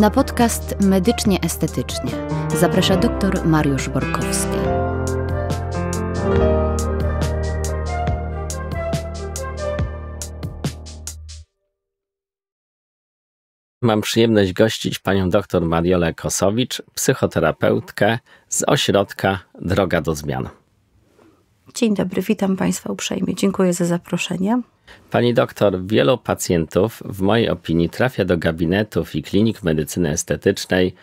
Na podcast Medycznie Estetycznie zaprasza dr Mariusz Borkowski. Mam przyjemność gościć panią dr Mariolę Kosowicz, psychoterapeutkę z ośrodka Droga do Zmian. Dzień dobry, witam Państwa uprzejmie. Dziękuję za zaproszenie. Pani doktor, wielu pacjentów, w mojej opinii, trafia do gabinetów i klinik medycyny estetycznej,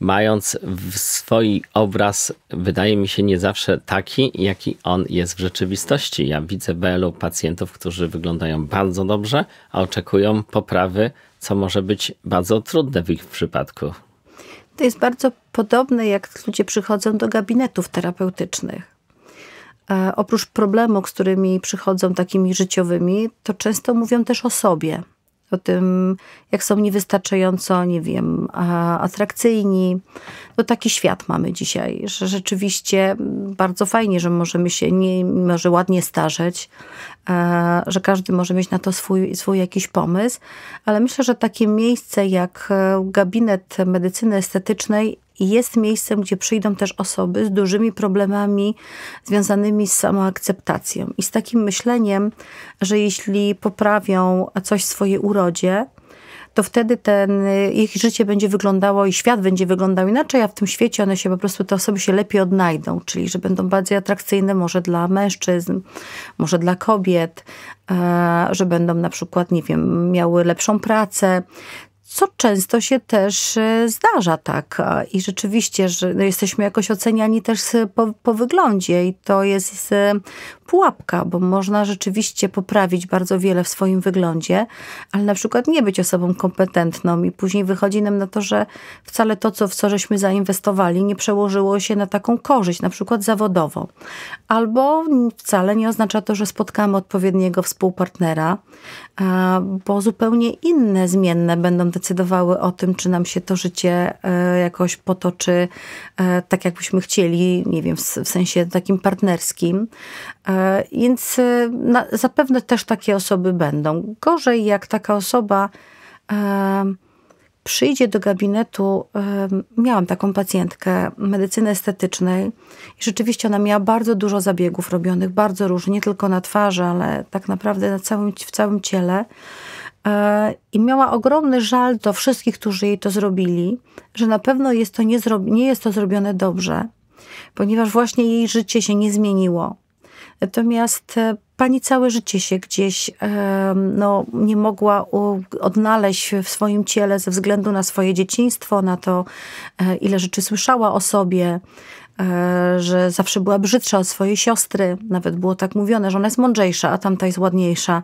mając w swój obraz, wydaje mi się, nie zawsze taki, jaki on jest w rzeczywistości. Ja widzę wielu pacjentów, którzy wyglądają bardzo dobrze, a oczekują poprawy, co może być bardzo trudne w ich przypadku. To jest bardzo podobne, jak ludzie przychodzą do gabinetów terapeutycznych E, oprócz problemów, z którymi przychodzą takimi życiowymi, to często mówią też o sobie. O tym, jak są niewystarczająco, nie wiem, atrakcyjni. No taki świat mamy dzisiaj, że rzeczywiście bardzo fajnie, że możemy się nie, może ładnie starzeć, e, że każdy może mieć na to swój, swój jakiś pomysł, ale myślę, że takie miejsce jak e, gabinet medycyny estetycznej jest miejscem, gdzie przyjdą też osoby z dużymi problemami związanymi z samoakceptacją i z takim myśleniem, że jeśli poprawią coś w swojej urodzie, to wtedy ten, y, ich życie będzie wyglądało i świat będzie wyglądał inaczej, a w tym świecie one się po prostu, te osoby się lepiej odnajdą, czyli że będą bardziej atrakcyjne może dla mężczyzn, może dla kobiet, e, że będą na przykład, nie wiem, miały lepszą pracę co często się też e, zdarza tak. I rzeczywiście, że no, jesteśmy jakoś oceniani też e, po, po wyglądzie i to jest e, pułapka, bo można rzeczywiście poprawić bardzo wiele w swoim wyglądzie, ale na przykład nie być osobą kompetentną i później wychodzi nam na to, że wcale to, co w co żeśmy zainwestowali, nie przełożyło się na taką korzyść, na przykład zawodową. Albo wcale nie oznacza to, że spotkamy odpowiedniego współpartnera, bo zupełnie inne zmienne będą decydowały o tym, czy nam się to życie e, jakoś potoczy e, tak, jakbyśmy chcieli, nie wiem, w sensie takim partnerskim. E, więc e, zapewne też takie osoby będą. Gorzej, jak taka osoba e, przyjdzie do gabinetu, miałam taką pacjentkę medycyny estetycznej i rzeczywiście ona miała bardzo dużo zabiegów robionych, bardzo różnych, nie tylko na twarzy, ale tak naprawdę na całym, w całym ciele. I miała ogromny żal do wszystkich, którzy jej to zrobili, że na pewno jest to nie, nie jest to zrobione dobrze, ponieważ właśnie jej życie się nie zmieniło. Natomiast e, pani całe życie się gdzieś e, no, nie mogła odnaleźć w swoim ciele ze względu na swoje dzieciństwo, na to, e, ile rzeczy słyszała o sobie że zawsze była brzydsza od swojej siostry. Nawet było tak mówione, że ona jest mądrzejsza, a tamta jest ładniejsza.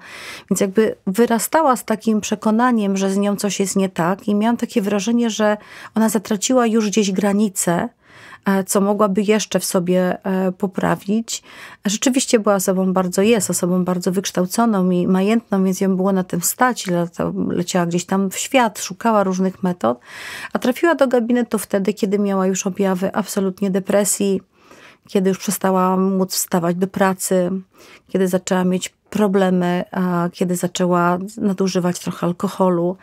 Więc jakby wyrastała z takim przekonaniem, że z nią coś jest nie tak i miałam takie wrażenie, że ona zatraciła już gdzieś granice E, co mogłaby jeszcze w sobie e, poprawić. Rzeczywiście była osobą bardzo, jest osobą bardzo wykształconą i majętną, więc ją było na tym stać. Leciała gdzieś tam w świat, szukała różnych metod, a trafiła do gabinetu wtedy, kiedy miała już objawy absolutnie depresji, kiedy już przestała móc wstawać do pracy, kiedy zaczęła mieć problemy, kiedy zaczęła nadużywać trochę alkoholu.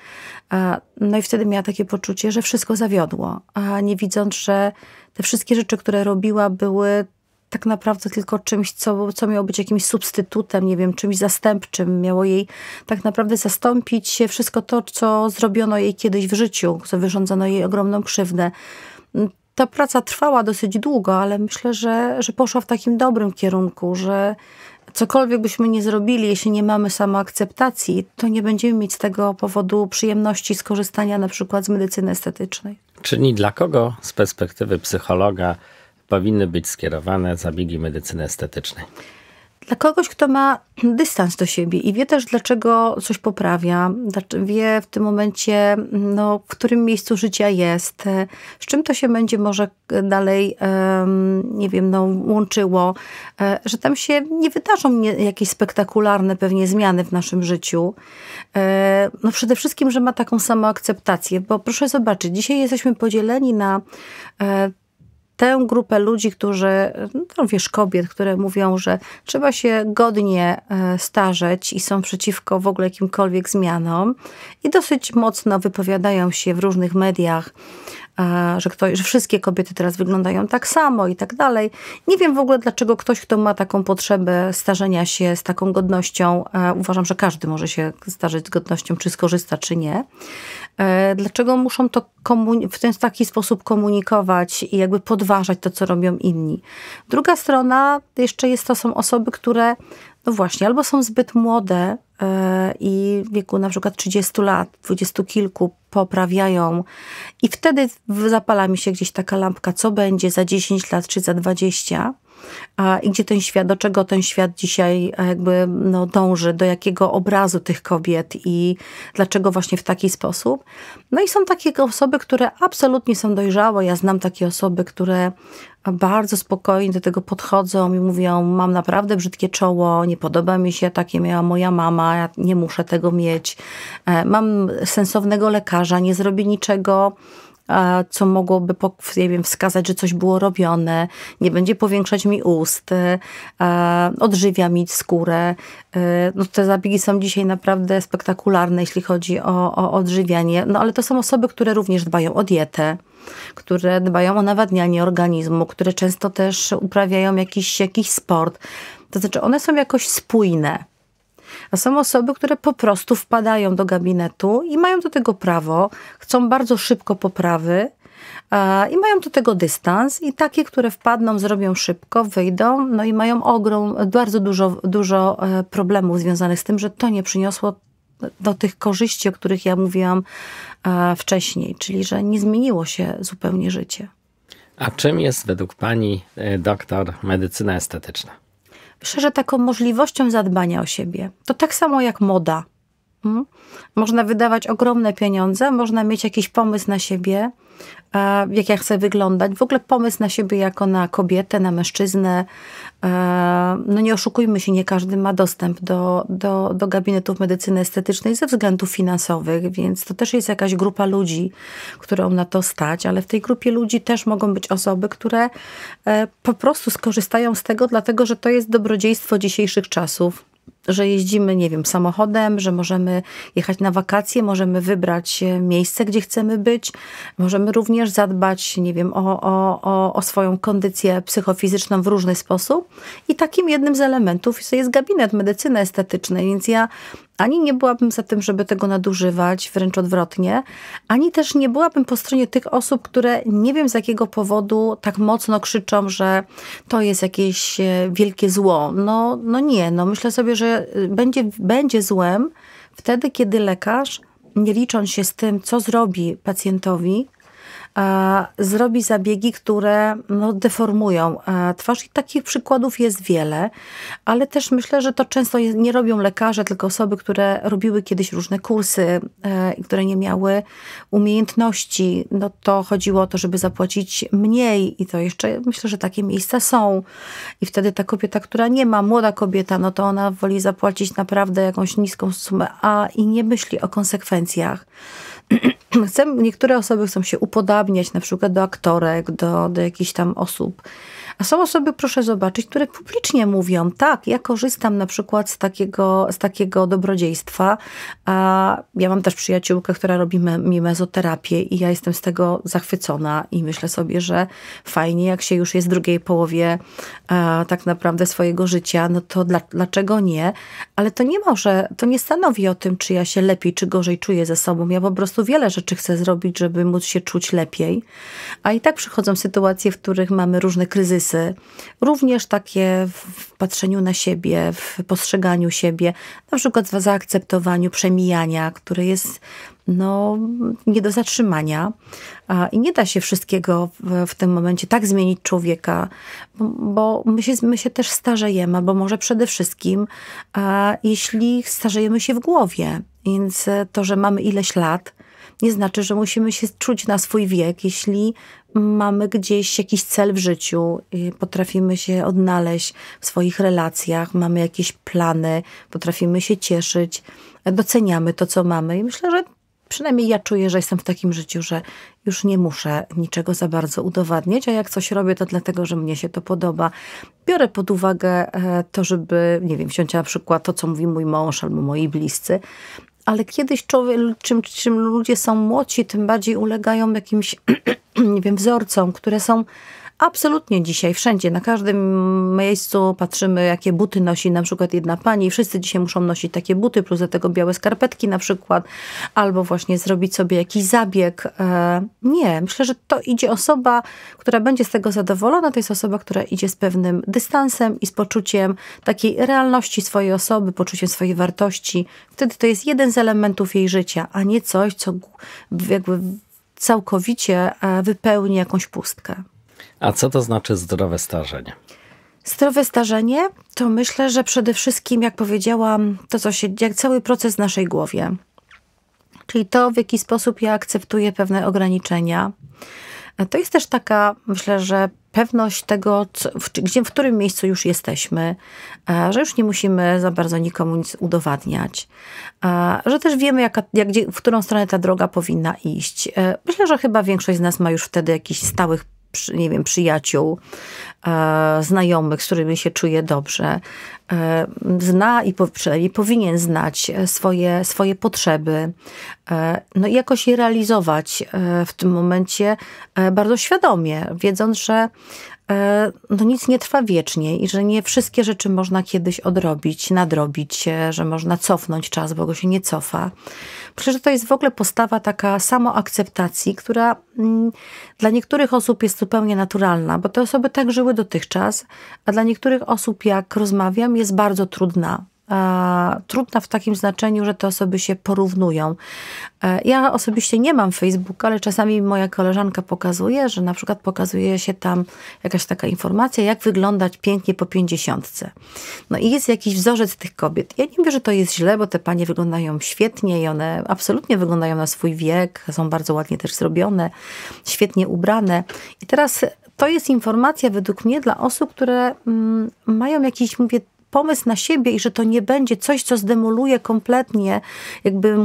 No i wtedy miała takie poczucie, że wszystko zawiodło, a nie widząc, że te wszystkie rzeczy, które robiła, były tak naprawdę tylko czymś, co, co miało być jakimś substytutem, nie wiem, czymś zastępczym. Miało jej tak naprawdę zastąpić wszystko to, co zrobiono jej kiedyś w życiu, co wyrządzono jej ogromną krzywdę ta praca trwała dosyć długo, ale myślę, że, że poszła w takim dobrym kierunku, że, cokolwiek byśmy nie zrobili, jeśli nie mamy samoakceptacji, to nie będziemy mieć z tego powodu przyjemności skorzystania na przykład z medycyny estetycznej. Czyli dla kogo z perspektywy psychologa powinny być skierowane zabiegi medycyny estetycznej? dla kogoś, kto ma dystans do siebie i wie też, dlaczego coś poprawia, wie w tym momencie, no, w którym miejscu życia jest, z czym to się będzie może e, dalej, nie wiem, no, łączyło, e, że tam się nie wydarzą jakieś spektakularne pewnie zmiany w naszym życiu. E, no, przede wszystkim, że ma taką samą akceptację, bo proszę zobaczyć, dzisiaj jesteśmy podzieleni na tę grupę ludzi, którzy, no wiesz, kobiet, które mówią, że trzeba się godnie e, starzeć i są przeciwko w ogóle jakimkolwiek zmianom i dosyć mocno wypowiadają się w różnych mediach że, ktoś, że wszystkie kobiety teraz wyglądają tak samo i tak dalej. Nie wiem w ogóle, dlaczego ktoś, kto ma taką potrzebę starzenia się z taką godnością, uważam, że każdy może się starzeć z godnością, czy skorzysta, czy nie. E, dlaczego muszą to w ten taki sposób komunikować i jakby podważać to, co robią inni? Druga strona jeszcze jest to są osoby, które no właśnie, albo są zbyt młode yy, i w wieku na przykład 30 lat, 20 kilku poprawiają i wtedy zapala mi się gdzieś taka lampka, co będzie za 10 lat czy za 20 a, i gdzie ten świat, do czego ten świat dzisiaj e, jakby no, dąży, do jakiego obrazu tych kobiet i dlaczego właśnie w taki sposób. No i są takie osoby, które absolutnie są dojrzałe. Ja znam takie osoby, które bardzo spokojnie do tego podchodzą i mówią: Mam naprawdę brzydkie czoło, nie podoba mi się, takie miała moja mama, ja nie muszę tego mieć. E, mam sensownego lekarza, nie zrobi niczego co mogłoby nie wiem, wskazać, że coś było robione, nie będzie powiększać mi ust, e, odżywia mi skórę. E, no, te zabiegi są dzisiaj naprawdę spektakularne, jeśli chodzi o, o odżywianie, no ale to są osoby, które również dbają o dietę które dbają o nawadnianie organizmu, które często też uprawiają jakiś, jakiś sport. To znaczy, one są jakoś spójne a są osoby, które po prostu wpadają do gabinetu i mają do tego prawo, chcą bardzo szybko poprawy, i mają do tego dystans i takie, które wpadną, zrobią szybko, wyjdą, no i mają ogrom, bardzo dużo, dużo e, problemów związanych z tym, że to nie przyniosło do tych korzyści, o których ja mówiłam e, wcześniej, czyli że nie zmieniło się zupełnie życie. A czym jest według Pani e, doktor medycyna estetyczna? Myślę, że taką możliwością zadbania o siebie. To tak samo jak moda. Hmm? Można wydawać ogromne pieniądze, można mieć jakiś pomysł na siebie, e, jak ja chcę wyglądać, w ogóle pomysł na siebie jako na kobietę, na mężczyznę, E, no nie oszukujmy się, nie każdy ma dostęp do, do, do gabinetów medycyny estetycznej ze względów finansowych, więc to też jest jakaś grupa ludzi, którą na to stać, ale w tej grupie ludzi też mogą być osoby, które e, po prostu skorzystają z tego, dlatego że to jest dobrodziejstwo dzisiejszych czasów że jeździmy, nie wiem, samochodem, że możemy jechać na wakacje, możemy wybrać e, miejsce, gdzie chcemy być, możemy również zadbać, nie wiem, o, o, o, swoją kondycję psychofizyczną w różny sposób. I takim jednym z elementów jest gabinet medycyny estetycznej, więc ja ani nie byłabym za tym, żeby tego nadużywać, wręcz odwrotnie, ani też nie byłabym po stronie tych osób, które nie wiem z jakiego powodu tak mocno krzyczą, że to jest jakieś e, wielkie zło. No, no nie, no myślę sobie, że Y, będzie, będzie złem wtedy, kiedy lekarz, nie licząc się z tym, co zrobi pacjentowi, E, zrobi zabiegi, które no, deformują e, twarz. I takich przykładów jest wiele, ale też myślę, że to często nie robią lekarze, tylko osoby, które robiły kiedyś różne kursy, e, które nie miały umiejętności. No to chodziło o to, żeby zapłacić mniej i to jeszcze myślę, że takie miejsca są. I wtedy ta kobieta, która nie ma, młoda kobieta, no to ona woli zapłacić naprawdę jakąś niską sumę, a i nie myśli o konsekwencjach. Chcę, niektóre osoby chcą się upodabniać na przykład do aktorek, do, do jakichś tam osób a są osoby, proszę zobaczyć, które publicznie mówią, tak, ja korzystam na przykład z takiego, z takiego dobrodziejstwa. A ja mam też przyjaciółkę, która robi me mi mezoterapię i ja jestem z tego zachwycona i myślę sobie, że fajnie, jak się już jest w drugiej połowie a, e, tak naprawdę swojego życia, no to dla, dlaczego nie? Ale to nie może, to nie stanowi o tym, czy ja się lepiej, czy gorzej czuję ze sobą. Ja po prostu wiele rzeczy chcę zrobić, żeby móc się czuć lepiej. A i tak przychodzą sytuacje, w których mamy różne kryzysy, również takie w patrzeniu na siebie, w postrzeganiu siebie, na przykład w zaakceptowaniu przemijania, które jest no, nie do zatrzymania i nie da się wszystkiego w, w tym momencie tak zmienić człowieka, bo my się, my się też starzejemy, bo może przede wszystkim, jeśli starzejemy się w głowie, więc to, że mamy ileś lat, nie znaczy, że musimy się czuć na swój wiek, jeśli mamy gdzieś jakiś cel w życiu, potrafimy się odnaleźć w swoich relacjach, mamy jakieś plany, potrafimy się cieszyć, doceniamy to, co mamy i myślę, że przynajmniej ja czuję, że jestem w takim życiu, że już nie muszę niczego za bardzo udowadniać, a jak coś robię, to dlatego, że mnie się to podoba. Biorę pod uwagę e, to, żeby, nie wiem, wziąć na przykład to, co mówi mój mąż albo moi bliscy, ale kiedyś człowiek, czym, czym ludzie są młodsi, tym bardziej ulegają jakimś, nie wiem, wzorcom, które są Absolutnie dzisiaj, wszędzie, na każdym miejscu patrzymy, jakie buty nosi na przykład jedna pani. i Wszyscy dzisiaj muszą nosić takie buty, plus do tego białe skarpetki na przykład, albo właśnie zrobić sobie jakiś zabieg. E, nie, myślę, że to idzie osoba, która będzie z tego zadowolona, to jest osoba, która idzie z pewnym dystansem i z poczuciem takiej realności swojej osoby, poczuciem swojej wartości. Wtedy to jest jeden z elementów jej życia, a nie coś, co jakby całkowicie e, wypełni jakąś pustkę. A co to znaczy zdrowe starzenie? Zdrowe starzenie to myślę, że przede wszystkim, jak powiedziałam, to co się, jak cały proces w naszej głowie. Czyli to, w jaki sposób ja akceptuję pewne ograniczenia. E, to jest też taka, myślę, że pewność tego, co, w, gdzie, w którym miejscu już jesteśmy, e, że już nie musimy za bardzo nikomu nic udowadniać, e, że też wiemy, jaka, jak, gdzie, w którą stronę ta droga powinna iść. Myślę, że chyba większość z nas ma już wtedy jakichś stałych nie wiem, przyjaciół, e, znajomych, z którymi się czuje dobrze. E, zna i przynajmniej powinien znać e, swoje, swoje potrzeby, no i jakoś je realizować w tym momencie bardzo świadomie, wiedząc, że E, no nic nie trwa wiecznie i że nie wszystkie rzeczy można kiedyś odrobić, nadrobić, że można cofnąć czas, bo go się nie cofa. Myślę, że to jest w ogóle postawa taka samoakceptacji, która mm, dla niektórych osób jest zupełnie naturalna, bo te osoby tak żyły dotychczas, a dla niektórych osób, jak rozmawiam, jest bardzo trudna trudna w takim znaczeniu, że te osoby się porównują. E, ja osobiście nie mam Facebooka, ale czasami moja koleżanka pokazuje, że na przykład pokazuje się tam jakaś taka informacja, jak wyglądać pięknie po pięćdziesiątce. No i jest jakiś wzorzec tych kobiet. Ja nie wiem, że to jest źle, bo te panie wyglądają świetnie i one absolutnie wyglądają na swój wiek, są bardzo ładnie też zrobione, świetnie ubrane. I teraz to jest informacja według mnie dla osób, które mm, mają jakiś, mówię, pomysł na siebie i że to nie będzie coś, co zdemoluje kompletnie jakby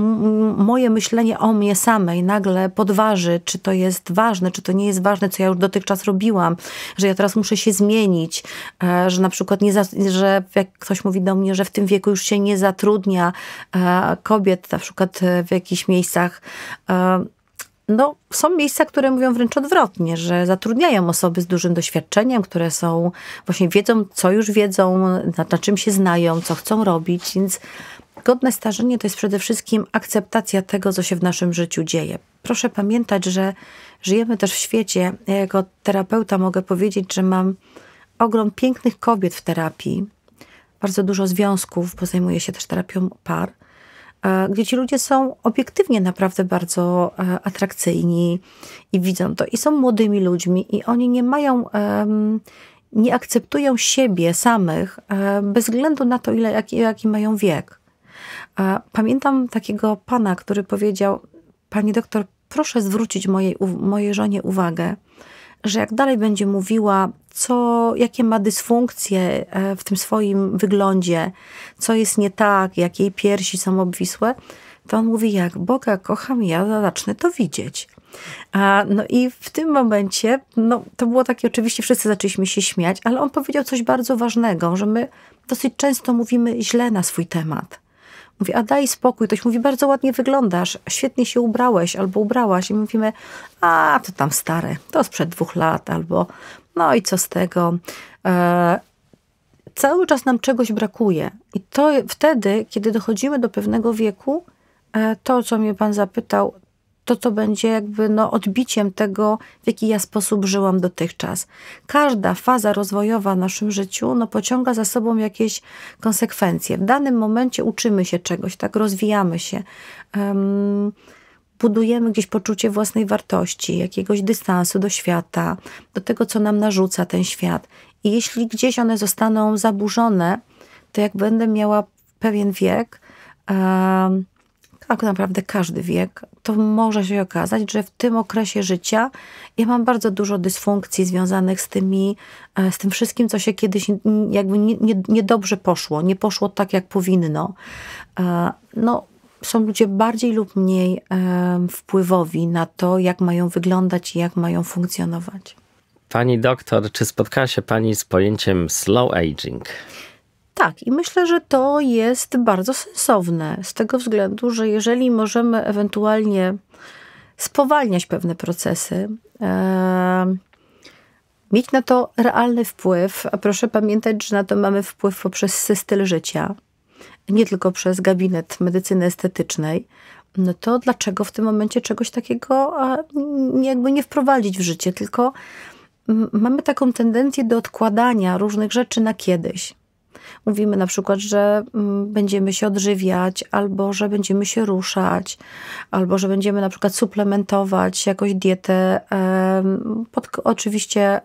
moje myślenie o mnie samej, nagle podważy, czy to jest ważne, czy to nie jest ważne, co ja już dotychczas robiłam, że ja teraz muszę się zmienić, e, że na przykład nie, że jak ktoś mówi do mnie, że w tym wieku już się nie zatrudnia e, kobiet na przykład e, w jakichś miejscach, no, są miejsca, które mówią wręcz odwrotnie, że zatrudniają osoby z dużym doświadczeniem, które są, właśnie wiedzą, co już wiedzą, na, na czym się znają, co chcą robić, więc godne starzenie to jest przede wszystkim akceptacja tego, co się w naszym życiu dzieje. Proszę pamiętać, że żyjemy też w świecie, ja jako terapeuta mogę powiedzieć, że mam ogrom pięknych kobiet w terapii, bardzo dużo związków, bo zajmuję się też terapią par, E, gdzie ci ludzie są obiektywnie naprawdę bardzo e, atrakcyjni i widzą to. I są młodymi ludźmi, i oni nie mają. nie akceptują siebie samych e, bez względu na to, ile, jaki, jaki mają wiek. Pamiętam takiego pana, który powiedział: Pani doktor, proszę zwrócić mojej, mojej żonie uwagę, że jak dalej będzie mówiła co, jakie ma dysfunkcje e, w tym swoim wyglądzie, co jest nie tak, jakiej piersi są obwisłe, to on mówi, jak Boga kocham, ja zacznę to widzieć. A, no i w tym momencie, no to było takie, oczywiście wszyscy zaczęliśmy się śmiać, ale on powiedział coś bardzo ważnego, że my dosyć często mówimy źle na swój temat. Mówi, a daj spokój. Ktoś mówi, bardzo ładnie wyglądasz, świetnie się ubrałeś albo ubrałaś. I mówimy, a to tam stare, to sprzed dwóch lat, albo no i co z tego? E, cały czas nam czegoś brakuje. I to wtedy, kiedy dochodzimy do pewnego wieku, e, to, co mnie Pan zapytał, to to będzie jakby no, odbiciem tego, w jaki ja sposób żyłam dotychczas. Każda faza rozwojowa w naszym życiu no, pociąga za sobą jakieś konsekwencje. W danym momencie uczymy się czegoś, tak rozwijamy się. Um, budujemy gdzieś poczucie własnej wartości, jakiegoś dystansu do świata, do tego, co nam narzuca ten świat. I jeśli gdzieś one zostaną zaburzone, to jak będę miała pewien wiek, tak naprawdę każdy wiek, to może się okazać, że w tym okresie życia ja mam bardzo dużo dysfunkcji związanych z tymi, e, z tym wszystkim, co się kiedyś jakby niedobrze nie, nie poszło, nie poszło tak, jak powinno. E, no, są ludzie bardziej lub mniej e, wpływowi na to, jak mają wyglądać i jak mają funkcjonować. Pani doktor, czy spotkała się Pani z pojęciem slow aging? Tak, i myślę, że to jest bardzo sensowne z tego względu, że jeżeli możemy ewentualnie spowalniać pewne procesy, e, mieć na to realny wpływ, a proszę pamiętać, że na to mamy wpływ poprzez styl życia, nie tylko przez gabinet medycyny estetycznej, no to dlaczego w tym momencie czegoś takiego jakby nie wprowadzić w życie, tylko mamy taką tendencję do odkładania różnych rzeczy na kiedyś. Mówimy na przykład, że będziemy się odżywiać, albo że będziemy się ruszać, albo że będziemy na przykład suplementować jakąś dietę, pod, oczywiście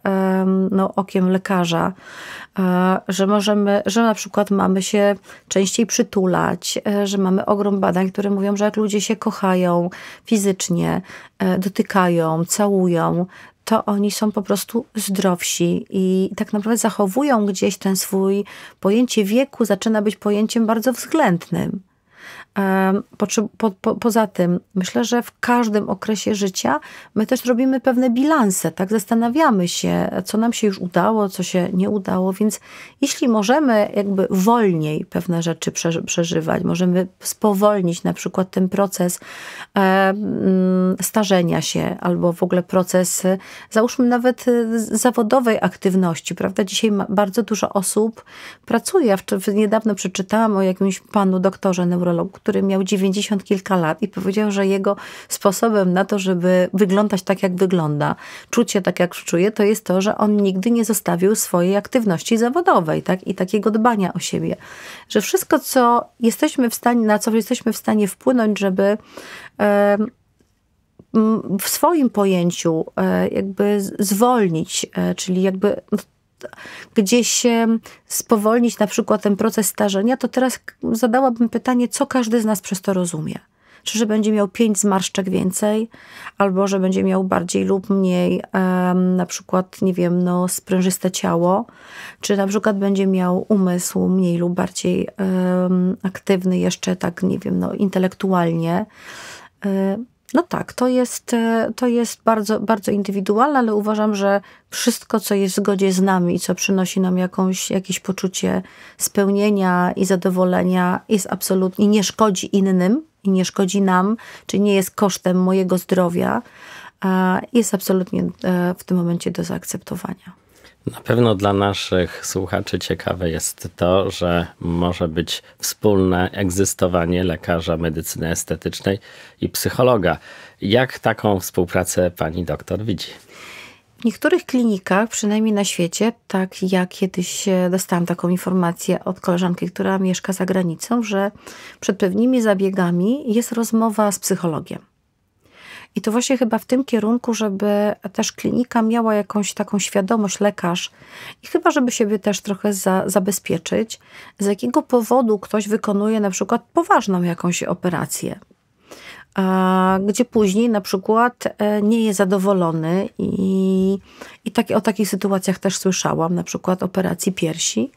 no, okiem lekarza, że możemy, że na przykład mamy się częściej przytulać, e, że mamy ogrom badań, które mówią, że jak ludzie się kochają fizycznie, e, dotykają, całują, to oni są po prostu zdrowsi i tak naprawdę zachowują gdzieś ten swój pojęcie wieku, zaczyna być pojęciem bardzo względnym. Po, po, poza tym, myślę, że w każdym okresie życia my też robimy pewne bilanse, tak? Zastanawiamy się, co nam się już udało, co się nie udało, więc jeśli możemy jakby wolniej pewne rzeczy przeżywać, możemy spowolnić na przykład ten proces starzenia się albo w ogóle proces, załóżmy nawet y, zawodowej aktywności, prawda? Dzisiaj bardzo dużo osób pracuje. Niedawno przeczytałam o jakimś panu doktorze neurologu, który miał 90 kilka lat i powiedział, że jego sposobem na to, żeby wyglądać tak, jak wygląda, czuć się tak, jak czuje, to jest to, że on nigdy nie zostawił swojej aktywności zawodowej tak? i takiego dbania o siebie. Że wszystko, co jesteśmy w stanie, na co jesteśmy w stanie wpłynąć, żeby w swoim pojęciu e, jakby zwolnić, e, czyli jakby gdzieś spowolnić na przykład ten proces starzenia, to teraz zadałabym pytanie, co każdy z nas przez to rozumie czy że będzie miał pięć zmarszczek więcej, albo że będzie miał bardziej lub mniej um, na przykład, nie wiem, no, sprężyste ciało, czy na przykład będzie miał umysł mniej lub bardziej um, aktywny jeszcze tak, nie wiem, no, intelektualnie. Um, no tak, to jest, e, to jest bardzo, bardzo indywidualne, ale uważam, że wszystko, co jest w zgodzie z nami i co przynosi nam jakąś, jakieś poczucie spełnienia i zadowolenia, jest absolutnie, nie szkodzi innym i nie szkodzi nam, czy nie jest kosztem mojego zdrowia, jest absolutnie e, w tym momencie do zaakceptowania. Na pewno dla naszych słuchaczy ciekawe jest to, że może być wspólne egzystowanie lekarza medycyny estetycznej i psychologa. Jak taką współpracę pani doktor widzi? W niektórych klinikach, przynajmniej na świecie, tak jak kiedyś e, dostałam taką informację od koleżanki, która mieszka za granicą, że przed pewnymi zabiegami jest rozmowa z psychologiem. I to właśnie chyba w tym kierunku, żeby też klinika miała jakąś taką świadomość, lekarz, i chyba, żeby siebie też trochę za, zabezpieczyć, z jakiego powodu ktoś wykonuje na przykład poważną jakąś operację gdzie później na przykład e, nie jest zadowolony i, i tak, o takich sytuacjach też słyszałam, na przykład operacji piersi.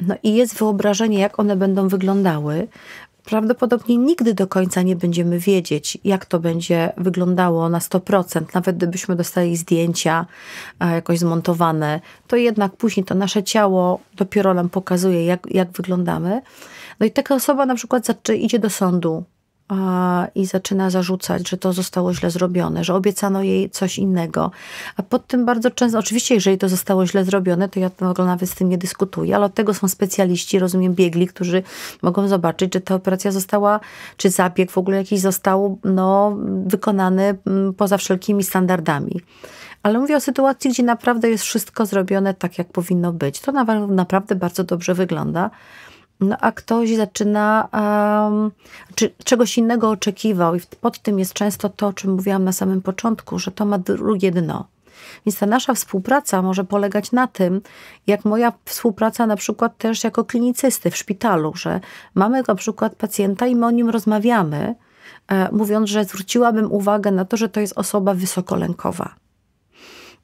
No i jest wyobrażenie, jak one będą wyglądały, prawdopodobnie nigdy do końca nie będziemy wiedzieć, jak to będzie wyglądało na 100%. Nawet gdybyśmy dostali zdjęcia e, jakoś zmontowane, to jednak później to nasze ciało dopiero nam pokazuje, jak, jak wyglądamy. No i taka osoba na przykład idzie do sądu i zaczyna zarzucać, że to zostało źle zrobione, że obiecano jej coś innego. A pod tym bardzo często, oczywiście, jeżeli to zostało źle zrobione, to ja nawet z tym nie dyskutuję, ale od tego są specjaliści, rozumiem, biegli, którzy mogą zobaczyć, że ta operacja została, czy zabieg w ogóle jakiś został no, wykonany mm, poza wszelkimi standardami. Ale mówię o sytuacji, gdzie naprawdę jest wszystko zrobione tak, jak powinno być. To naprawdę bardzo dobrze wygląda no a ktoś zaczyna, um, czy czegoś innego oczekiwał. I pod tym jest często to, o czym mówiłam na samym początku, że to ma drugie dno. Więc ta nasza współpraca może polegać na tym, jak moja współpraca na przykład też jako klinicysty w szpitalu, że mamy na przykład pacjenta i my o nim rozmawiamy, e, mówiąc, że zwróciłabym uwagę na to, że to jest osoba wysokolękowa.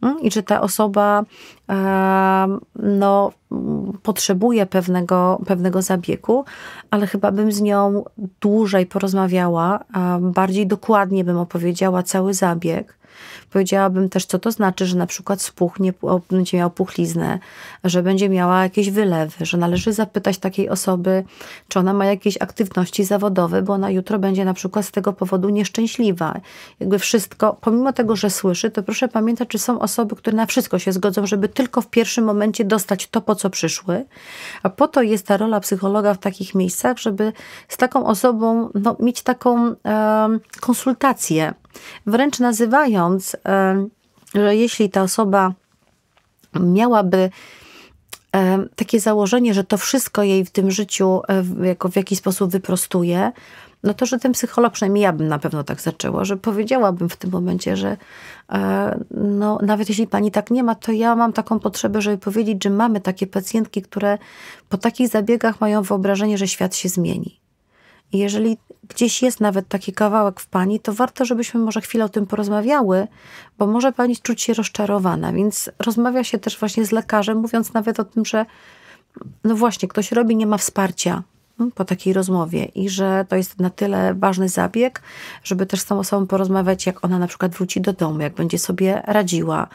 Mm? i czy ta osoba no, potrzebuje pewnego, pewnego zabiegu, ale chyba bym z nią dłużej porozmawiała, bardziej dokładnie bym opowiedziała cały zabieg. Powiedziałabym też, co to znaczy, że na przykład spuchnie, będzie miała puchliznę, że będzie miała jakieś wylewy, że należy zapytać takiej osoby, czy ona ma jakieś aktywności zawodowe, bo ona jutro będzie na przykład z tego powodu nieszczęśliwa. Jakby wszystko, pomimo tego, że słyszy, to proszę pamiętać, czy są osoby, które na wszystko się zgodzą, żeby tylko w pierwszym momencie dostać to, po co przyszły. A po to jest ta rola psychologa w takich miejscach, żeby z taką osobą no, mieć taką e, konsultację. Wręcz nazywając E, że jeśli ta osoba miałaby e, takie założenie, że to wszystko jej w tym życiu e, jako w jakiś sposób wyprostuje, no to, że ten psycholog, przynajmniej ja bym na pewno tak zaczęła, że powiedziałabym w tym momencie, że no, nawet jeśli pani tak nie ma, to ja mam taką potrzebę, żeby powiedzieć, że mamy takie pacjentki, które po takich zabiegach mają wyobrażenie, że świat się zmieni. I jeżeli gdzieś jest nawet taki kawałek w pani, to warto, żebyśmy może chwilę o tym porozmawiały, bo może pani czuć się rozczarowana. Więc rozmawia się też właśnie z lekarzem, mówiąc nawet o tym, że no właśnie, ktoś robi, nie ma wsparcia, po takiej rozmowie i że to jest na tyle ważny zabieg, żeby też z tą osobą porozmawiać, jak ona na przykład wróci do domu, jak będzie sobie radziła.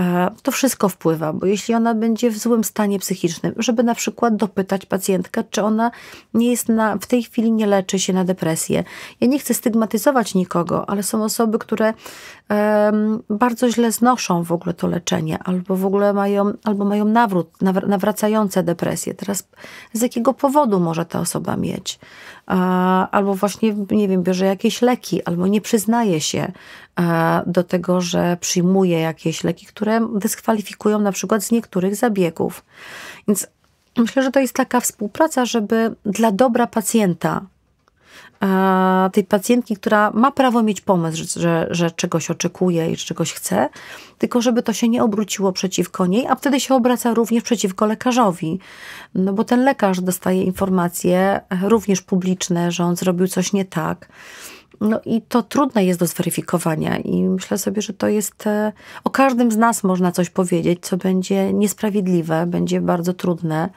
E, to wszystko wpływa, bo jeśli ona będzie w złym stanie psychicznym, żeby na przykład dopytać pacjentkę, czy ona nie jest na, w tej chwili nie leczy się na depresję. Ja nie chcę stygmatyzować nikogo, ale są osoby, które um, bardzo źle znoszą w ogóle to leczenie, albo w ogóle mają, albo mają nawrót, nawracające depresję. Teraz z jakiego powodu może ta osoba mieć. Albo właśnie, nie wiem, bierze jakieś leki, albo nie przyznaje się e, do tego, że przyjmuje jakieś leki, które dyskwalifikują na przykład z niektórych zabiegów. Więc myślę, że to jest taka współpraca, żeby dla dobra pacjenta tej pacjentki, która ma prawo mieć pomysł, że, że czegoś oczekuje i czegoś chce, tylko żeby to się nie obróciło przeciwko niej, a wtedy się obraca również przeciwko lekarzowi. No bo ten lekarz dostaje informacje e, również publiczne, że on zrobił coś nie tak. No i to trudne jest do zweryfikowania, i myślę sobie, że to jest. E, o każdym z nas można coś powiedzieć, co będzie niesprawiedliwe, będzie bardzo trudne.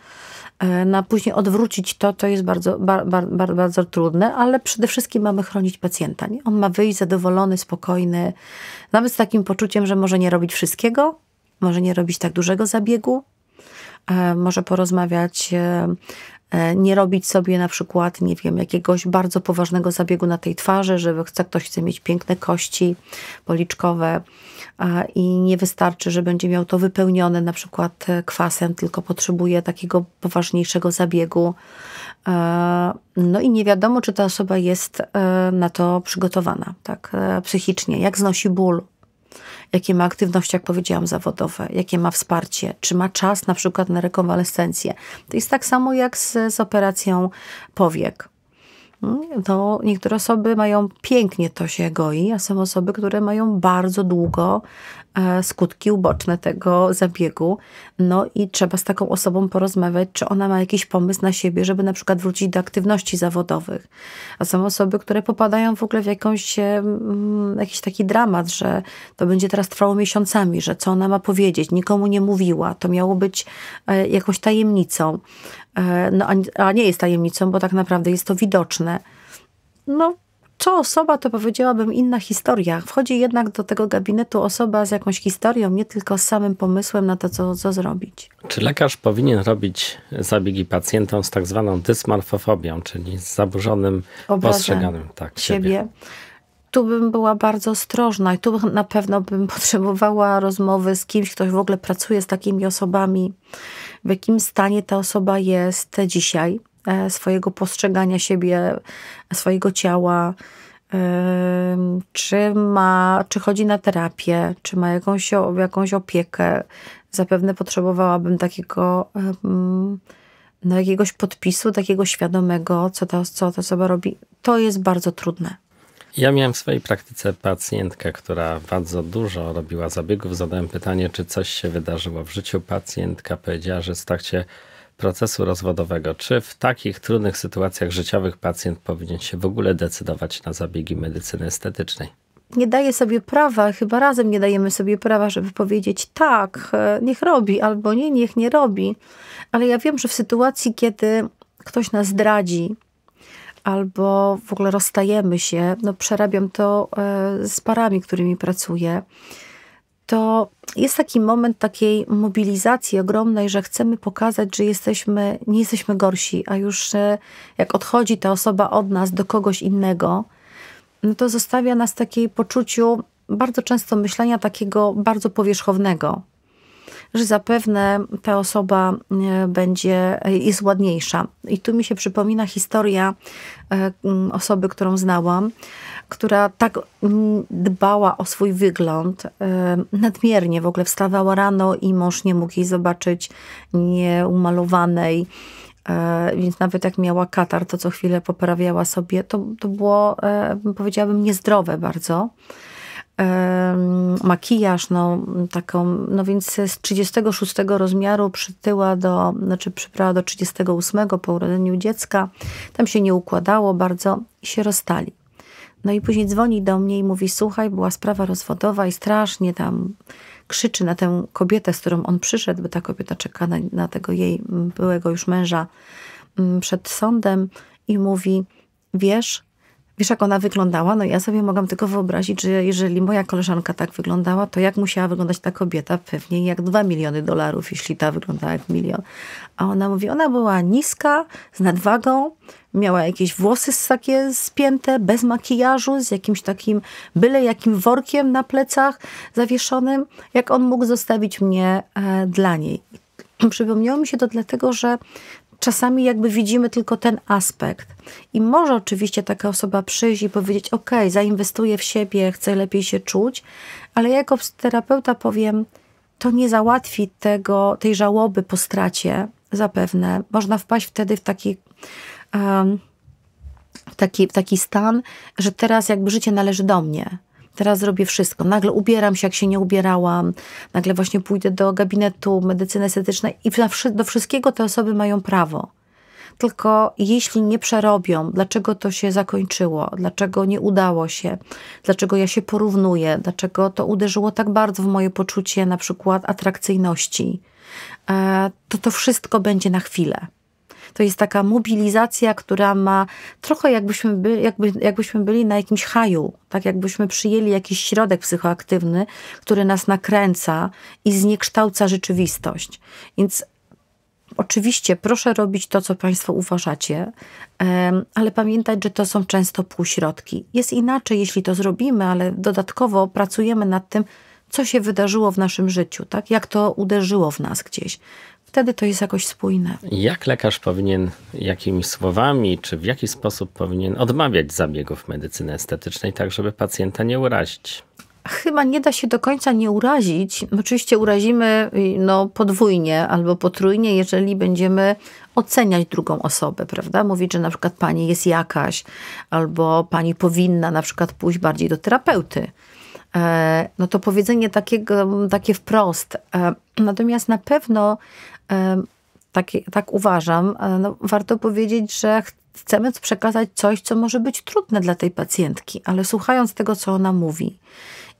E, na później odwrócić to, to jest bardzo, bar, bar, bar, bardzo trudne, ale przede wszystkim mamy chronić pacjenta. Nie? On ma wyjść zadowolony, spokojny, nawet z takim poczuciem, że może nie robić wszystkiego, może nie robić tak dużego zabiegu, e, może porozmawiać e, E, nie robić sobie na przykład, nie wiem, jakiegoś bardzo poważnego zabiegu na tej twarzy, żeby chce, ktoś chce mieć piękne kości policzkowe i nie wystarczy, że będzie miał to wypełnione na przykład e, kwasem, tylko potrzebuje takiego poważniejszego zabiegu. E, no i nie wiadomo, czy ta osoba jest na to przygotowana, tak, psychicznie, jak znosi ból, jakie ma aktywności, jak powiedziałam, zawodowe, jakie ma wsparcie, czy ma czas na przykład na rekonwalescencję. To jest tak samo jak z, z operacją powiek. No, niektóre osoby mają pięknie to się goi, a są osoby, które mają bardzo długo E, skutki uboczne tego zabiegu. No i trzeba z taką osobą porozmawiać, czy ona ma jakiś pomysł na siebie, żeby na przykład wrócić do aktywności zawodowych. A są osoby, które popadają w ogóle w jakąś, jakiś taki dramat, że to będzie teraz trwało miesiącami, że co ona ma powiedzieć, nikomu nie mówiła, to miało być e, jakąś tajemnicą. E, no, a nie jest tajemnicą, bo tak naprawdę jest to widoczne. No, co osoba, to powiedziałabym inna historia. Wchodzi jednak do tego gabinetu osoba z jakąś historią, nie tylko z samym pomysłem na to, co, co zrobić. Czy lekarz powinien robić zabiegi pacjentom z tak zwaną dysmorfofobią, czyli z zaburzonym Obrazem tak, siebie? siebie? tu bym była bardzo ostrożna i tu na pewno bym potrzebowała rozmowy z kimś, ktoś w ogóle pracuje z takimi osobami, w jakim stanie ta osoba jest dzisiaj. E, swojego postrzegania siebie, swojego ciała, czy, ma, czy chodzi na terapię, czy ma jakąś, jakąś opiekę. Zapewne potrzebowałabym takiego no, jakiegoś podpisu, takiego świadomego, co ta, co ta osoba robi. To jest bardzo trudne. Ja miałem w swojej praktyce pacjentkę, która bardzo dużo robiła zabiegów. Zadałem pytanie, czy coś się wydarzyło w życiu. Pacjentka powiedziała, że w trakcie procesu rozwodowego. Czy w takich trudnych sytuacjach życiowych pacjent powinien się w ogóle decydować na zabiegi medycyny estetycznej? nie daje sobie prawa, chyba razem nie dajemy sobie prawa, żeby powiedzieć tak, e, niech robi, albo nie, niech nie robi. Ale ja wiem, że w sytuacji, kiedy ktoś nas zdradzi, albo w ogóle rozstajemy się, no przerabiam to e, z parami, którymi pracuję, to jest taki moment takiej mobilizacji ogromnej, że chcemy pokazać, że jesteśmy, nie jesteśmy gorsi, a już e, jak odchodzi ta osoba od nas do kogoś innego, no to zostawia nas w takiej poczuciu bardzo często myślenia takiego bardzo powierzchownego, że zapewne ta osoba e, będzie, e, jest ładniejsza. I tu mi się przypomina historia e, osoby, którą znałam, która tak dbała o swój wygląd, nadmiernie w ogóle wstawała rano i mąż nie mógł jej zobaczyć nieumalowanej więc nawet jak miała katar, to co chwilę poprawiała sobie. To, to było, powiedziałabym, niezdrowe bardzo makijaż, no, taką, no więc z 36 rozmiaru przytyła do, znaczy przybrała do 38 po urodzeniu dziecka. Tam się nie układało bardzo się rozstali. No i później dzwoni do mnie i mówi, słuchaj, była sprawa rozwodowa i strasznie tam krzyczy na tę kobietę, z którą on przyszedł, bo ta kobieta czeka na, na tego jej mm, byłego już męża mm, przed sądem i mówi, wiesz, Wiesz, jak ona wyglądała? No ja sobie mogłam tylko wyobrazić, że jeżeli moja koleżanka tak wyglądała, to jak musiała wyglądać ta kobieta? Pewnie jak 2 miliony dolarów, jeśli ta wyglądała jak milion. A ona mówi, ona była niska, z nadwagą, miała jakieś włosy takie spięte, bez makijażu, z jakimś takim byle jakim workiem na plecach zawieszonym. Jak on mógł zostawić mnie e, dla niej? Przypomniało mi się to dlatego, że czasami jakby widzimy tylko ten aspekt. I może oczywiście taka osoba przyjść i powiedzieć: OK, zainwestuję w siebie, chcę lepiej się czuć, ale jako terapeuta powiem, to nie załatwi tego, tej żałoby po stracie, zapewne. Można wpaść wtedy w taki. Um, taki, taki stan, że teraz jakby życie należy do mnie Teraz zrobię wszystko. Nagle ubieram się, jak się nie ubierałam. Nagle właśnie pójdę do gabinetu medycyny estetycznej i do wszystkiego te osoby mają prawo. Tylko jeśli nie przerobią, dlaczego to się zakończyło, dlaczego nie udało się, dlaczego ja się porównuję, dlaczego to uderzyło tak bardzo w moje poczucie na przykład atrakcyjności, e, to to wszystko będzie na chwilę to jest taka mobilizacja, która ma trochę jakbyśmy, by, jakby, jakbyśmy byli na jakimś haju, tak jakbyśmy przyjęli jakiś środek psychoaktywny, który nas nakręca i zniekształca rzeczywistość. Więc Oczywiście proszę robić to, co Państwo uważacie, ale pamiętać, że to są często półśrodki. Jest inaczej, jeśli to zrobimy, ale dodatkowo pracujemy nad tym, co się wydarzyło w naszym życiu, tak? jak to uderzyło w nas gdzieś wtedy to jest jakoś spójne. Jak lekarz powinien, jakimi słowami, czy w jaki sposób powinien odmawiać zabiegów medycyny estetycznej, tak żeby pacjenta nie urazić? chyba nie da się do końca nie urazić. No, oczywiście urazimy y, no, podwójnie albo potrójnie, jeżeli będziemy oceniać drugą osobę, prawda? Mówić, że na przykład pani jest jakaś, albo pani powinna na przykład pójść bardziej do terapeuty. E, no to powiedzenie takiego, takie wprost. E, natomiast na pewno tak, tak uważam, e, no, warto powiedzieć, że chcemy przekazać coś, co może być trudne dla tej pacjentki, ale słuchając tego, co ona mówi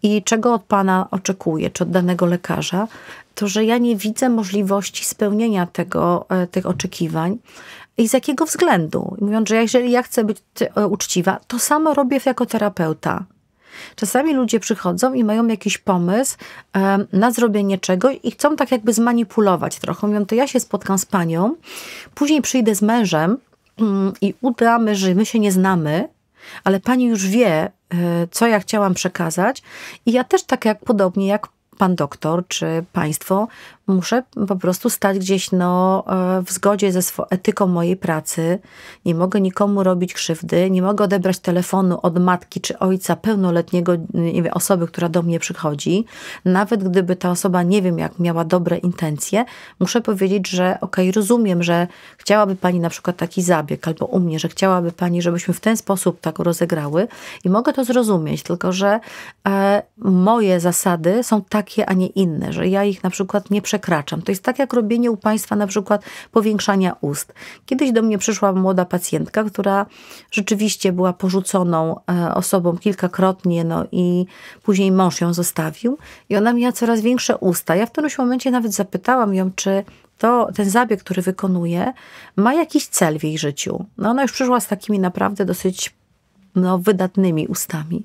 i czego od Pana oczekuje, czy od danego lekarza, to że ja nie widzę możliwości spełnienia tego, e, tych oczekiwań. I z jakiego względu? Mówiąc, że jeżeli ja chcę być e, uczciwa, to samo robię jako terapeuta. Czasami ludzie przychodzą i mają jakiś pomysł na zrobienie czegoś i chcą tak jakby zmanipulować trochę. Mówią, to ja się spotkam z panią, później przyjdę z mężem mm, i udamy, że my się nie znamy, ale pani już wie, e, co ja chciałam przekazać. I ja też tak jak podobnie jak pan doktor czy państwo, muszę po prostu stać gdzieś no, e, w zgodzie ze swoją etyką mojej pracy. Nie mogę nikomu robić krzywdy, nie mogę odebrać telefonu od matki czy ojca pełnoletniego wiem, osoby, która do mnie przychodzi. Nawet gdyby ta osoba, nie wiem jak, miała dobre intencje, muszę powiedzieć, że okej, okay, rozumiem, że chciałaby pani na przykład taki zabieg albo u mnie, że chciałaby pani, żebyśmy w ten sposób tak rozegrały i mogę to zrozumieć, tylko że e, moje zasady są takie, a nie inne, że ja ich na przykład nie przeczytam przekraczam. To jest tak jak robienie u Państwa na przykład powiększania ust. Kiedyś do mnie przyszła młoda pacjentka, która rzeczywiście była porzuconą e, osobą kilkakrotnie, no i później mąż ją zostawił i ona miała coraz większe usta. Ja w którymś momencie nawet zapytałam ją, czy to ten zabieg, który wykonuje, ma jakiś cel w jej życiu. No ona już przyszła z takimi naprawdę dosyć no, wydatnymi ustami.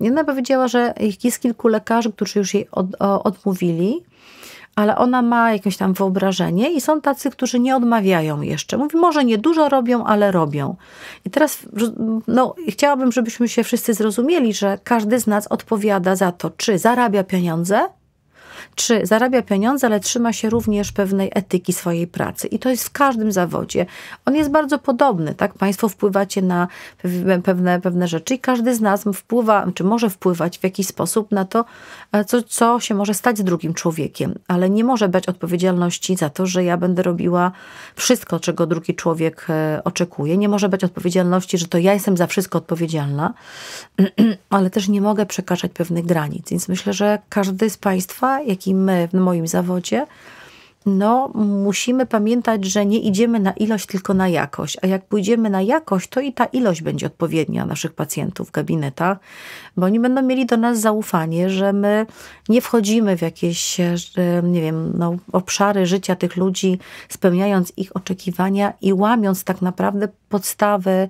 I ona powiedziała, że jest kilku lekarzy, którzy już jej od, o, odmówili, ale ona ma jakieś tam wyobrażenie i są tacy, którzy nie odmawiają jeszcze. Mówi, może nie dużo robią, ale robią. I teraz no, chciałabym, żebyśmy się wszyscy zrozumieli, że każdy z nas odpowiada za to, czy zarabia pieniądze, czy zarabia pieniądze, ale trzyma się również pewnej etyki swojej pracy. I to jest w każdym zawodzie. On jest bardzo podobny, tak? Państwo wpływacie na pewne, pewne rzeczy i każdy z nas wpływa, czy może wpływać w jakiś sposób na to, e, co, co się może stać z drugim człowiekiem, ale nie może być odpowiedzialności za to, że ja będę robiła wszystko, czego drugi człowiek e, oczekuje. Nie może być odpowiedzialności, że to ja jestem za wszystko odpowiedzialna, ale też nie mogę przekraczać pewnych granic. Więc myślę, że każdy z Państwa, jak i my w moim zawodzie, no musimy pamiętać, że nie idziemy na ilość, tylko na jakość. A jak pójdziemy na jakość, to i ta ilość będzie odpowiednia naszych pacjentów w bo oni będą mieli do nas zaufanie, że my nie wchodzimy w jakieś, e, nie wiem, no, obszary życia tych ludzi, spełniając ich oczekiwania i łamiąc tak naprawdę podstawy e,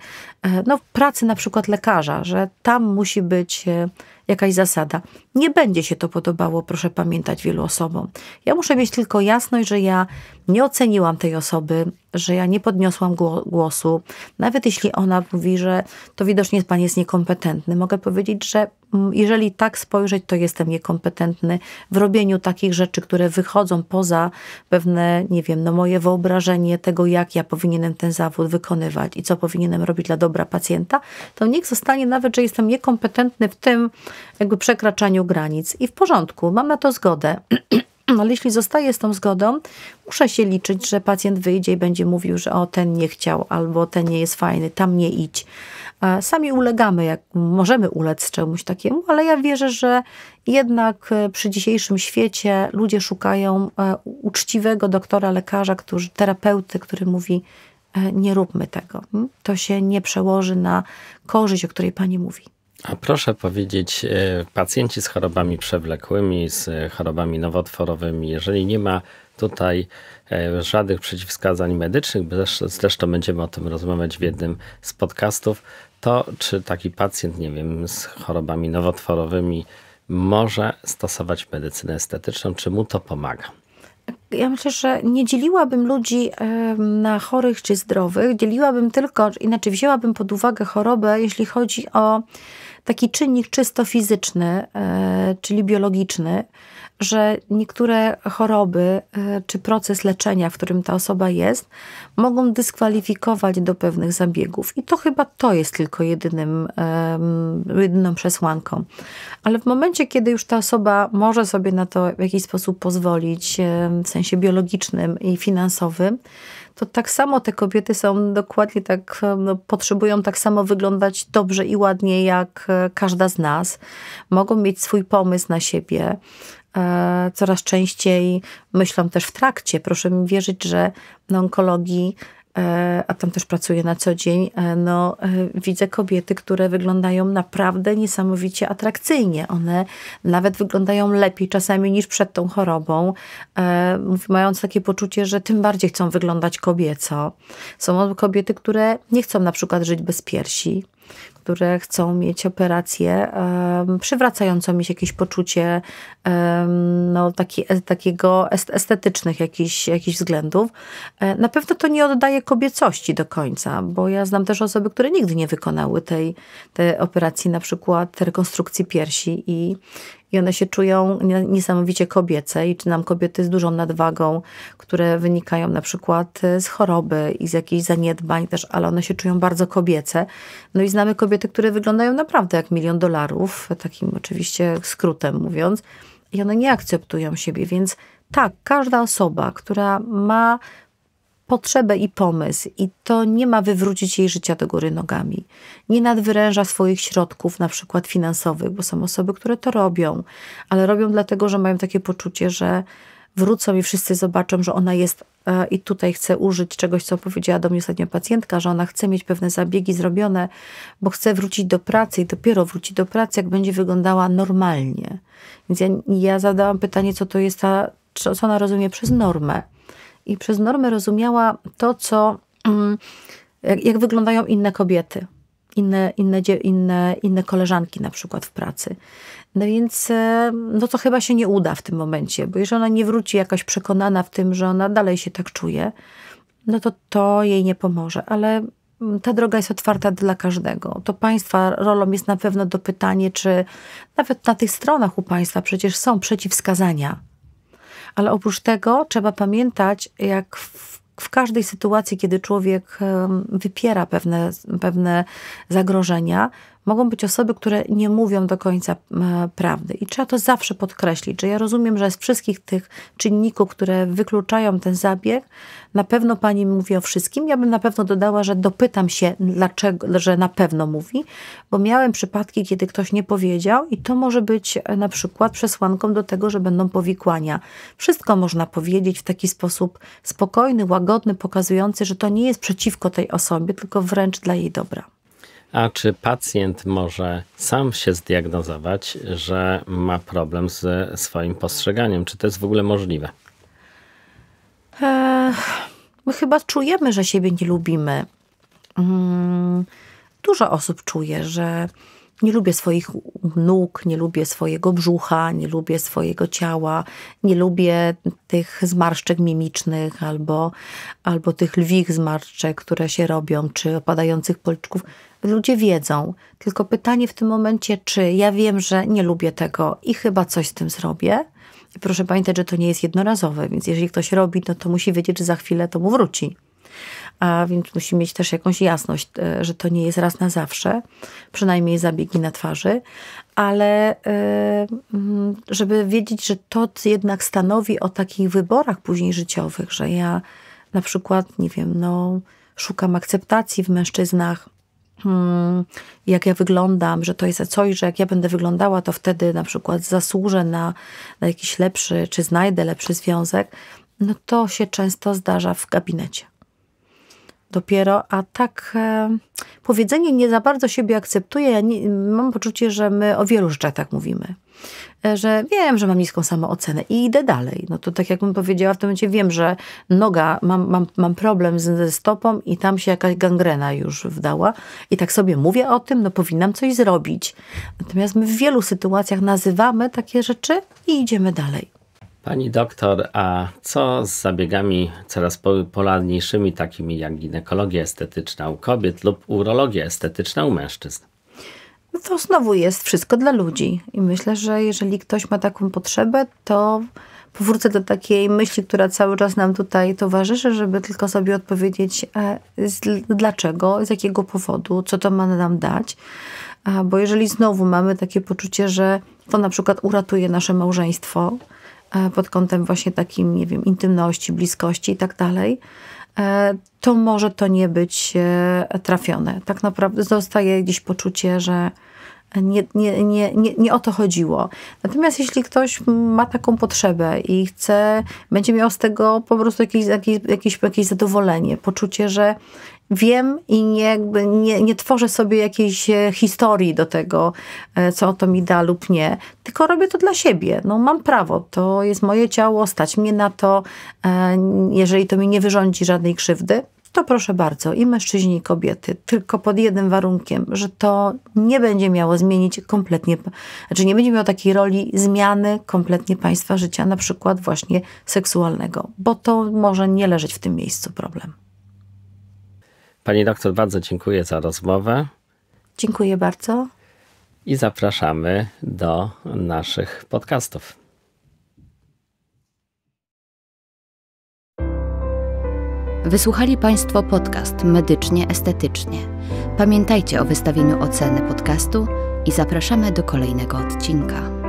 no, pracy na przykład lekarza, że tam musi być e, jakaś zasada. Nie będzie się to podobało, proszę pamiętać wielu osobom. Ja muszę mieć tylko jasność, że ja nie oceniłam tej osoby, że ja nie podniosłam głosu, nawet jeśli ona mówi, że to widocznie pan jest niekompetentny. Mogę powiedzieć, że mm, jeżeli tak spojrzeć, to jestem niekompetentny w robieniu takich rzeczy, które wychodzą poza pewne, nie wiem, no moje wyobrażenie tego, jak ja powinienem ten zawód wykonywać i co powinienem robić dla dobra pacjenta, to niech zostanie nawet, że jestem niekompetentny w tym jakby przekraczaniu granic. I w porządku, mam na to zgodę. No, ale jeśli zostaje z tą zgodą, muszę się liczyć, że pacjent wyjdzie i będzie mówił, że o ten nie chciał, albo ten nie jest fajny, tam nie idź. E, sami ulegamy, jak możemy ulec czemuś takiemu, ale ja wierzę, że jednak e, przy dzisiejszym świecie ludzie szukają e, uczciwego doktora, lekarza, który, terapeuty, który mówi, nie róbmy tego. To się nie przełoży na korzyść, o której pani mówi. A proszę powiedzieć, e, pacjenci z chorobami przewlekłymi, z chorobami nowotworowymi, jeżeli nie ma tutaj e, żadnych przeciwwskazań medycznych, zresztą będziemy o tym rozmawiać w jednym z podcastów, to czy taki pacjent, nie wiem, z chorobami nowotworowymi może stosować medycynę estetyczną, czy mu to pomaga? Ja myślę, że nie dzieliłabym ludzi na chorych czy zdrowych, dzieliłabym tylko, inaczej wzięłabym pod uwagę chorobę, jeśli chodzi o taki czynnik czysto fizyczny, e, czyli biologiczny, że niektóre choroby e, czy proces leczenia, w którym ta osoba jest, mogą dyskwalifikować do pewnych zabiegów. I to chyba to jest tylko jedynym, jedyną przesłanką. Ale w momencie, kiedy już ta osoba może sobie na to w jakiś sposób pozwolić, w sensie biologicznym i finansowym, to tak samo te kobiety są dokładnie tak, no, potrzebują tak samo wyglądać dobrze i ładnie jak e, każda z nas. Mogą mieć swój pomysł na siebie. E, coraz częściej myślą też w trakcie. Proszę mi wierzyć, że na onkologii E, a tam też pracuję na co dzień, e, no, e, widzę kobiety, które wyglądają naprawdę niesamowicie atrakcyjnie. One nawet wyglądają lepiej czasami niż przed tą chorobą, mając takie poczucie, że tym bardziej chcą wyglądać kobieco. Są kobiety, które nie chcą na przykład żyć bez piersi, które chcą mieć operację przywracającą mi się jakieś poczucie no, taki, e, takiego estetycznych jakichś, jakichś względów. E, na pewno to nie oddaje kobiecości do końca, bo ja znam też osoby, które nigdy nie wykonały tej, tej operacji na przykład rekonstrukcji piersi i, i one się czują niesamowicie kobiece i czy nam kobiety z dużą nadwagą, które wynikają na przykład e, z choroby i z jakichś zaniedbań też, ale one się czują bardzo kobiece. No i znamy kobiety, które wyglądają naprawdę jak milion dolarów, takim oczywiście skrótem mówiąc, i one nie akceptują siebie, więc tak, każda osoba, która ma potrzebę i pomysł, i to nie ma wywrócić jej życia do góry nogami. Nie nadwyręża swoich środków, na przykład finansowych, bo są osoby, które to robią, ale robią dlatego, że mają takie poczucie, że wrócą i wszyscy zobaczą, że ona jest e, i tutaj chcę użyć czegoś, co powiedziała do mnie ostatnio pacjentka, że ona chce mieć pewne zabiegi zrobione, bo chce wrócić do pracy i dopiero wróci do pracy, jak będzie wyglądała normalnie. Więc ja, ja zadałam pytanie, co to jest ta, co ona rozumie przez normę i przez normę rozumiała to, co, mm, jak wyglądają inne kobiety, inne, inne, inne, inne koleżanki na przykład w pracy. No więc e, no to chyba się nie uda w tym momencie, bo jeżeli ona nie wróci jakaś przekonana w tym, że ona dalej się tak czuje, no to to jej nie pomoże, ale mm, ta droga jest otwarta dla każdego. To państwa rolą jest na pewno dopytanie, czy nawet na tych stronach u państwa przecież są przeciwwskazania ale oprócz tego trzeba pamiętać, jak w, w każdej sytuacji, kiedy człowiek wypiera pewne, pewne zagrożenia, mogą być osoby, które nie mówią do końca e, prawdy. I trzeba to zawsze podkreślić, że ja rozumiem, że z wszystkich tych czynników, które wykluczają ten zabieg, na pewno pani mówi o wszystkim. Ja bym na pewno dodała, że dopytam się, dlaczego, że na pewno mówi, bo miałem przypadki, kiedy ktoś nie powiedział, i to może być e, na przykład przesłanką do tego, że będą powikłania. Wszystko można powiedzieć w taki sposób spokojny, łagodny, pokazujący, że to nie jest przeciwko tej osobie, tylko wręcz dla jej dobra. A czy pacjent może sam się zdiagnozować, że ma problem z swoim postrzeganiem? Czy to jest w ogóle możliwe? My chyba czujemy, że siebie nie lubimy. Mm, dużo osób czuje, że nie lubię swoich nóg, nie lubię swojego brzucha, nie lubię swojego ciała, nie lubię tych zmarszczek mimicznych albo, albo tych lwich zmarszczek, które się robią, czy opadających policzków. Ludzie wiedzą, tylko pytanie w tym momencie, czy ja wiem, że nie lubię tego i chyba coś z tym zrobię. I proszę pamiętać, że to nie jest jednorazowe, więc jeżeli ktoś robi, no to musi wiedzieć, że za chwilę to mu wróci. A więc musi mieć też jakąś jasność, e, że to nie jest raz na zawsze, przynajmniej zabiegi na twarzy, ale e, mm, żeby wiedzieć, że to jednak stanowi o takich wyborach później życiowych, że ja na przykład, nie wiem, no, szukam akceptacji w mężczyznach, Hmm, jak ja wyglądam, że to jest coś, że jak ja będę wyglądała, to wtedy na przykład zasłużę na, na jakiś lepszy, czy znajdę lepszy związek, no to się często zdarza w gabinecie. Dopiero, a tak e, powiedzenie nie za bardzo siebie akceptuje. Ja nie, mam poczucie, że my o wielu rzeczach tak mówimy. E, że wiem, że mam niską samoocenę i idę dalej. No to tak jakbym powiedziała, w tym momencie wiem, że noga, mam, mam, mam problem z, ze stopą i tam się jakaś gangrena już wdała. I tak sobie mówię o tym, no powinnam coś zrobić. Natomiast my w wielu sytuacjach nazywamy takie rzeczy i idziemy dalej. Pani doktor, a co z zabiegami coraz polarniejszymi, takimi jak ginekologia estetyczna u kobiet lub urologia estetyczna u mężczyzn? no to znowu jest wszystko dla ludzi. I myślę, że jeżeli ktoś ma taką potrzebę, to powrócę do takiej myśli, która cały czas nam tutaj towarzyszy, żeby tylko sobie odpowiedzieć e, z, dlaczego, z jakiego powodu, co to ma nam dać. Bo jeżeli znowu mamy takie poczucie, że to na przykład uratuje nasze małżeństwo e, pod kątem właśnie takim, nie wiem, intymności, bliskości i tak dalej, E, to może to nie być e, trafione. Tak naprawdę zostaje gdzieś poczucie, że nie, nie, nie, nie, nie o to chodziło. Natomiast jeśli ktoś ma taką potrzebę i chce, będzie miał z tego po prostu jakieś, jakieś, jakieś zadowolenie, poczucie, że wiem i nie, nie, nie tworzę sobie jakiejś e, historii do tego, e, co to mi da lub nie, tylko robię to dla siebie. No, mam prawo, to jest moje ciało, stać mnie na to, e, jeżeli to mi nie wyrządzi żadnej krzywdy, to proszę bardzo, i mężczyźni, i kobiety, tylko pod jednym warunkiem, że to nie będzie miało zmienić kompletnie, znaczy nie będzie miało takiej roli zmiany kompletnie państwa życia, na przykład właśnie seksualnego, bo to może nie leżeć w tym miejscu problem. Pani doktor, bardzo dziękuję za rozmowę. Dziękuję bardzo. I zapraszamy do naszych podcastów. Wysłuchali Państwo podcast Medycznie Estetycznie. Pamiętajcie o wystawieniu oceny podcastu i zapraszamy do kolejnego odcinka.